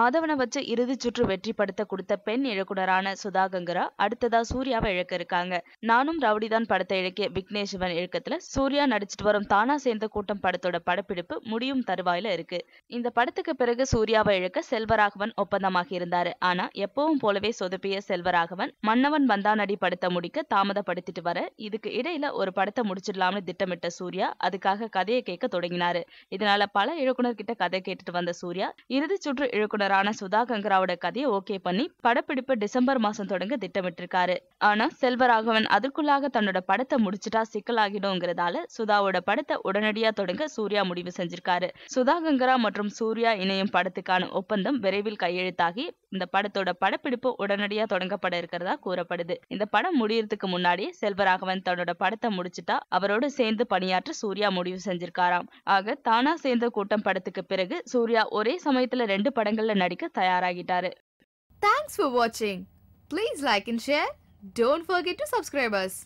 மாதவனை வச்ச இறுதி சுற்று வெற்றி படுத்த கொடுத்த பெண் இயக்குனரான சுதா கங்கரா அடுத்ததா சூர்யாவை இழக்க இருக்காங்க நானும் ரவுடிதான் படத்தை இழக்கிய விக்னேஷ் சிவன் இழக்கத்துல சூர்யா நடிச்சிட்டு வரும் தானா சேர்ந்த கூட்டம் படத்தோட படப்பிடிப்பு முடியும் தருவாயில இருக்கு இந்த படத்துக்கு பிறகு சூர்யாவை இழக்க செல்வராகவன் ஒப்பந்தமாகி இருந்தாரு ஆனா எப்பவும் போலவே சொதப்பிய செல்வராகவன் மன்னவன் வந்தானடி படத்தை முடிக்க தாமதப்படுத்திட்டு வர இதுக்கு இடையில ஒரு படத்தை முடிச்சிடலாம்னு திட்டமிட்ட சூர்யா அதுக்காக கதையை கேட்க தொடங்கினாரு இதனால பல இயக்குனர் கிட்ட கதை கேட்டுட்டு வந்த சூர்யா இறுதி சுற்று இயக்குனர் இயக்குனரான சுதா கங்கராவோட கதையை ஓகே பண்ணி படப்பிடிப்பு டிசம்பர் மாசம் தொடங்க திட்டமிட்டிருக்காரு ஆனா செல்வராகவன் அதுக்குள்ளாக தன்னோட படத்தை முடிச்சுட்டா சிக்கலாகிடும்ங்கிறதால சுதாவோட படத்தை உடனடியா தொடங்க சூர்யா முடிவு செஞ்சிருக்காரு சுதா கங்கரா மற்றும் சூர்யா இணையும் படத்துக்கான ஒப்பந்தம் விரைவில் கையெழுத்தாகி இந்த படத்தோட படப்பிடிப்பு உடனடியா தொடங்கப்பட இருக்கிறதா கூறப்படுது இந்த படம் முடியறதுக்கு முன்னாடி செல்வராகவன் தன்னோட படத்தை முடிச்சுட்டா அவரோடு சேர்ந்து பணியாற்ற சூர்யா முடிவு செஞ்சிருக்காராம் ஆக தானா சேர்ந்த கூட்டம் படத்துக்கு பிறகு சூர்யா ஒரே சமயத்துல ரெண்டு படங்கள்ல படத்துல நடிக்க தயாராகிட்டாரு தேங்க்ஸ் ஃபார் வாட்சிங் please like and share don't forget to subscribers